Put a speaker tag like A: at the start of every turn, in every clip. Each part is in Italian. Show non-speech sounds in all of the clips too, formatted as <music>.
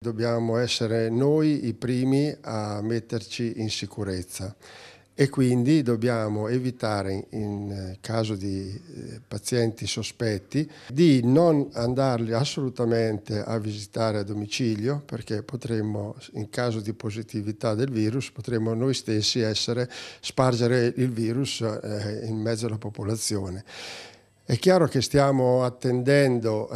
A: Dobbiamo essere noi i primi a metterci in sicurezza e quindi dobbiamo evitare in eh, caso di eh, pazienti sospetti di non andarli assolutamente a visitare a domicilio perché potremmo in caso di positività del virus potremmo noi stessi essere spargere il virus eh, in mezzo alla popolazione. È chiaro che stiamo attendendo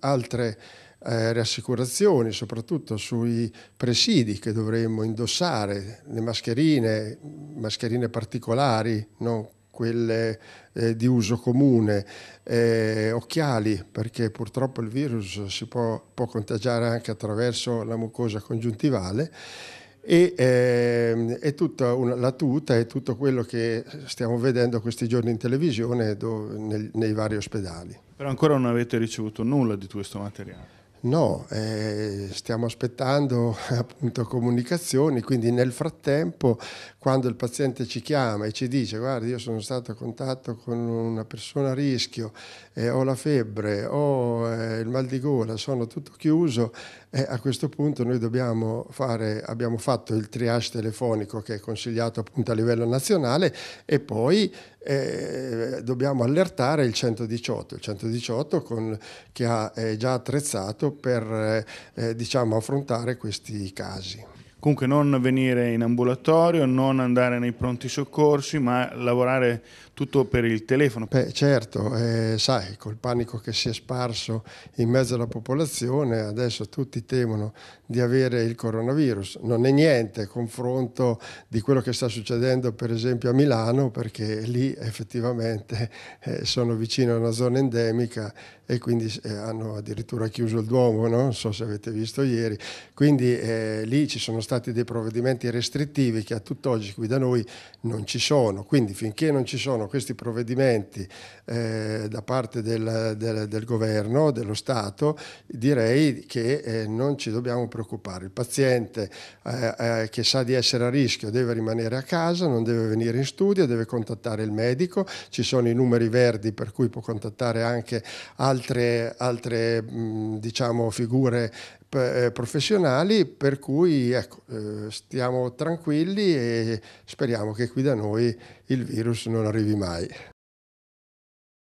A: altre eh, rassicurazioni, soprattutto sui presidi che dovremmo indossare, le mascherine, mascherine particolari, non quelle eh, di uso comune, eh, occhiali, perché purtroppo il virus si può, può, contagiare anche attraverso la mucosa congiuntivale. E, eh, e tutta una, la tuta e tutto quello che stiamo vedendo questi giorni in televisione do, nel, nei vari ospedali.
B: Però ancora non avete ricevuto nulla di tutto questo materiale.
A: No, eh, stiamo aspettando <laughs> appunto comunicazioni, quindi nel frattempo quando il paziente ci chiama e ci dice guarda io sono stato a contatto con una persona a rischio, eh, ho la febbre, ho eh, il mal di gola, sono tutto chiuso, eh, a questo punto noi dobbiamo fare, abbiamo fatto il triage telefonico che è consigliato appunto a livello nazionale e poi eh, dobbiamo allertare il 118, il 118 con, che ha, è eh, già attrezzato per eh, eh, diciamo, affrontare questi casi. Comunque non venire in ambulatorio,
B: non andare nei pronti soccorsi, ma lavorare tutto per il telefono. Beh,
A: certo, eh, sai, col panico che si è sparso in mezzo alla popolazione, adesso tutti temono di avere il coronavirus. Non è niente a confronto di quello che sta succedendo per esempio a Milano, perché lì effettivamente eh, sono vicino a una zona endemica e quindi eh, hanno addirittura chiuso il Duomo, no? non so se avete visto ieri. Quindi eh, lì ci sono stati stati dei provvedimenti restrittivi che a tutt'oggi qui da noi non ci sono. Quindi finché non ci sono questi provvedimenti eh, da parte del, del, del, governo, dello Stato, direi che eh, non ci dobbiamo preoccupare. Il paziente eh, eh che sa di essere a rischio deve rimanere a casa, non deve venire in studio, deve contattare il medico, ci sono i numeri verdi per cui può contattare anche altre, altre mh, diciamo, figure eh, professionali, per cui ecco, eh, stiamo tranquilli e speriamo che qui da noi il virus non arrivi mai.